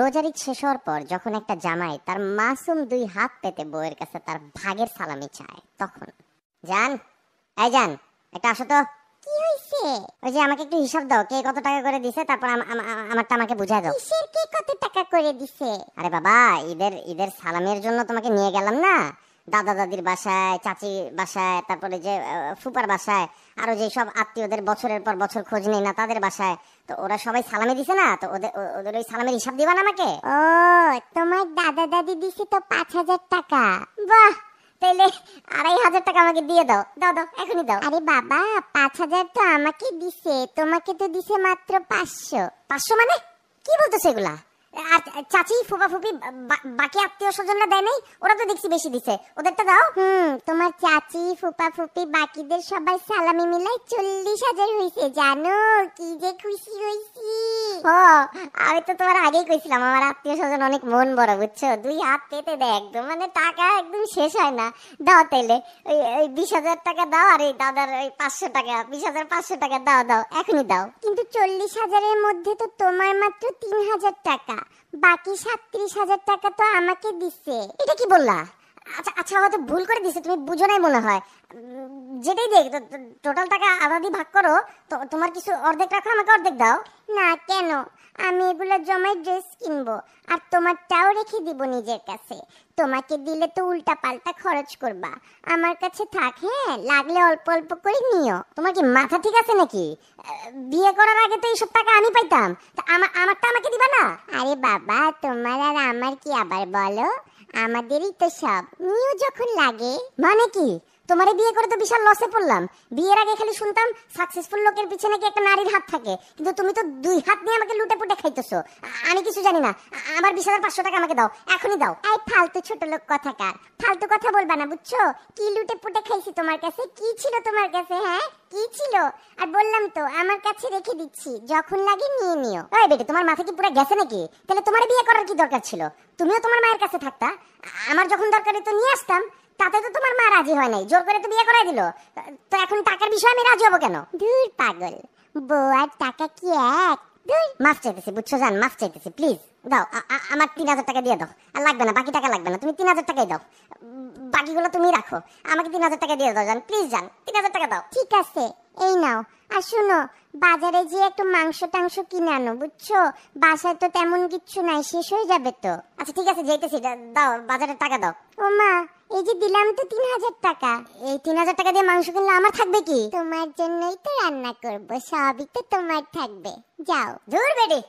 রোজারিক শেষ হওয়ার পর যখন একটা জামাই তার মাসুম দুই হাত পেতে বউয়ের কাছে তার ভাগের সালামি চায় তখন জান এই জান একটা আসো তো কি হইছে ওই যে আমাকে একটু হিসাব দাও কে কত টাকা করে দিছে তারপর আমারটা আমাকে বুঝায় দাও কিসের কে কত টাকা করে দিছে আরে বাবা ঈদের ঈদের সালামের জন্য তোমাকে নিয়ে গেলাম না দাদা দাদির বাসায় চাচি বাসায় তারপরে যে ফুপার বাসায় আরো যে সব আত্মীয়দের বছরের পর বছর খোঁজ নেই না তাদের বাসায় তো ওরা সবাই সালামে দিছে না তো ওদের ওদের ওই সালামের হিসাব দিবা না আমাকে ও তোমার দাদা দাদি দিছে তো পাঁচ হাজার টাকা বাহ তাইলে আড়াই হাজার টাকা আমাকে দিয়ে দাও দাও দাও এখনই দাও আরে বাবা পাঁচ হাজার তো আমাকে দিছে তোমাকে তো দিছে মাত্র পাঁচশো পাঁচশো মানে কি বলতো সেগুলা আর চাচি ফুফা ফুপি বাকি আত্মীয় স্বজনরা দেয় নাই ওরা তো দেখছি বেশি দিছে ওদেরটা দাও হুম তোমার চাচি ফুপা ফুপি বাকিদের সবাই সালামি মিলাই চল্লিশ হাজার হয়েছে জানো কি যে খুশি হয়েছি ও আমি তো তোমার আগেই কইছিলাম আমার আত্মীয় স্বজন অনেক মন বড় বুঝছো দুই হাত পেতে দেয় একদম মানে টাকা একদম শেষ হয় না দাও তাইলে ওই ওই বিশ হাজার টাকা দাও আর এই দাদার ওই পাঁচশো টাকা বিশ হাজার পাঁচশো টাকা দাও দাও এখনই দাও কিন্তু চল্লিশ হাজারের মধ্যে তো তোমার মাত্র তিন হাজার টাকা বাকি সাতত্রিশ হাজার টাকা তো আমাকে দিচ্ছে এটা কি বললা আচ্ছা আচ্ছা হয়তো ভুল করে দিছে তুমি বুঝো নাই মনে হয় যেটাই দেখ টোটাল টাকা আদাদি ভাগ করো তোমার কিছু অর্ধেক রাখো আমাকে অর্ধেক দাও না কেন আমি এগুলো জমাই ড্রেস কিনবো আর তোমারটাও রেখে দিব নিজের কাছে তোমাকে দিলে তো উল্টা পাল্টা খরচ করবা আমার কাছে থাক হ্যাঁ লাগলে অল্প অল্প করে নিও তোমার কি মাথা ঠিক আছে নাকি বিয়ে করার আগে তো এইসব টাকা আমি পাইতাম আমারটা আমাকে দিবা না আরে বাবা তোমার আর আমার কি আবার বলো আমাদেরই তো সব নিউ যখন লাগে মানে কি তোমারে বিয়ে করে তো বিশাল লসে পড়লাম বিয়ের আগে খালি শুনতাম সাকসেসফুল লোকের পিছনে নাকি একটা নারীর হাত থাকে কিন্তু তুমি তো দুই হাত নিয়ে আমাকে লুটে পুটে খাইতেছো আমি কিছু জানি না আমার বিশ হাজার পাঁচশো টাকা আমাকে দাও এখনই দাও এই ফালতু ছোট লোক কথা কার ফালতু কথা বলবা না বুঝছো কি লুটে পুটে খাইছি তোমার কাছে কি ছিল তোমার কাছে হ্যাঁ কি ছিল আর বললাম তো আমার কাছে রেখে দিচ্ছি যখন লাগে নিয়ে নিও ওই বেটে তোমার মাথা কি পুরো গেছে নাকি তাহলে তোমার বিয়ে করার কি দরকার ছিল তুমিও তোমার মায়ের কাছে থাকতা আমার যখন দরকারই তো নিয়ে আসতাম তাতে তো তোমার মা রাজি হয় নাই জোর করে তো বিয়ে করাই দিল তো এখন টাকার বিষয়ে আমি রাজি হবো কেন দূর পাগল বউ আর টাকা কি এক দূর মাফ চাইতেছি বুঝছো জান মাফ চাইতেছি প্লিজ দাও আমার তিন হাজার টাকা দিয়ে দাও আর লাগবে না বাকি টাকা লাগবে না তুমি তিন হাজার টাকাই দাও বাকিগুলো তুমি রাখো আমাকে তিন হাজার টাকা দিয়ে দাও জান প্লিজ জান তিন হাজার টাকা দাও ঠিক আছে এই নাও আর শুনো বাজারে যে একটু মাংস টাংস কিনে আনো বুঝছো বাসায় তো তেমন কিচ্ছু নাই শেষ হয়ে যাবে তো আচ্ছা ঠিক আছে যেতেছি দাও বাজারের টাকা দাও ও মা এই যে দিলাম তো তিন হাজার টাকা এই তিন হাজার টাকা দিয়ে মাংস কিনলে আমার থাকবে কি তোমার জন্যই তো রান্না করব সবই তো তোমার থাকবে যাও দূর বেড়ে